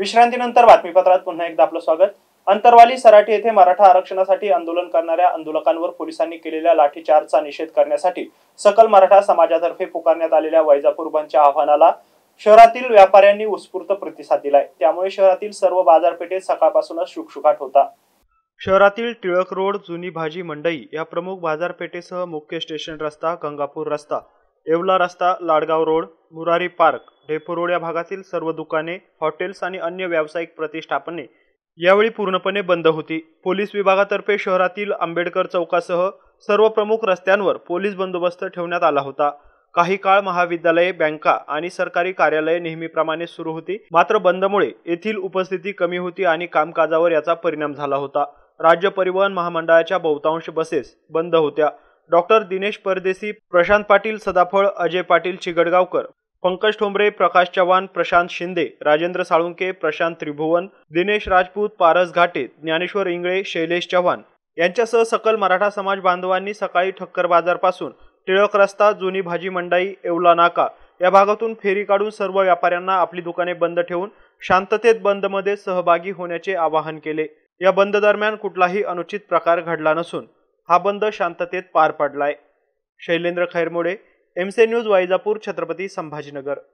विश्रांतीनंतर बातमीपत्रात पुन्हा एकदा आपलं स्वागत अंतरवाली सराठी येथे मराठा आरक्षणासाठी आंदोलन करणाऱ्या आंदोलकांवर पोलिसांनी केलेल्या लाठीचार्जचा निषेध करण्यासाठी सकल मराठा समाजातर्फे पुकारण्यात आलेल्या वैजापूर बंदच्या आव्हानाला शहरातील व्यापाऱ्यांनी उत्स्फूर्त प्रतिसाद दिलाय त्यामुळे शहरातील सर्व बाजारपेठेत सकाळपासूनच शुकशुकाट होता शहरातील टिळक रोड जुनी भाजी मंडई या प्रमुख बाजारपेठेसह मुख्य स्टेशन रस्ता गंगापूर रस्ता येवला रस्ता Ladgaon road Murari park depot road या भागातील सर्व दुकाने हॉटेल्स आणि अन्य व्यावसायिक प्रतिष्ठापने यावेळी पूर्णपणे बंद होती पोलीस विभागातर्फे शहरातील आंबेडकर चौकासह सर्व प्रमुख रस्त्यांवर पोलीस बंदोबस्त ठेवण्यात आला होता काही काळ महाविद्यालये बँका आणि सरकारी कार्यालये नेहमीप्रमाणे सुरू होती मात्र बंदमुळे येथील उपस्थिती कमी होती आणि कामकाजावर याचा परिणाम झाला होता राज्य परिवहन महामंडळाच्या बहुतांश बसेस बंद होत्या डॉक्टर दिनेश परदेसी प्रशांत पाटील सदाफळ अजय पाटील चिगडगावकर पंकज ठोंबरे प्रकाश चव्हाण प्रशांत शिंदे राजेंद्र साळुंके प्रशांत त्रिभुवन दिनेश राजपूत पारस घाटे ज्ञानेश्वर इंगळे शैलेश चव्हाण यांच्यासह सकल मराठा समाज बांधवांनी सकाळी ठक्कर बाजारपासून टिळक रस्ता जुनी भाजी मंडई एवला नाका या भागातून फेरी काढून सर्व व्यापाऱ्यांना आपली दुकाने बंद ठेवून शांततेत बंदमध्ये सहभागी होण्याचे आवाहन केले या बंद दरम्यान कुठलाही अनुचित प्रकार घडला नसून हा बंद शांततेत पार पडलाय शैलेंद्र खैरमोडे एमसे न्यूज वायजापूर छत्रपती संभाजीनगर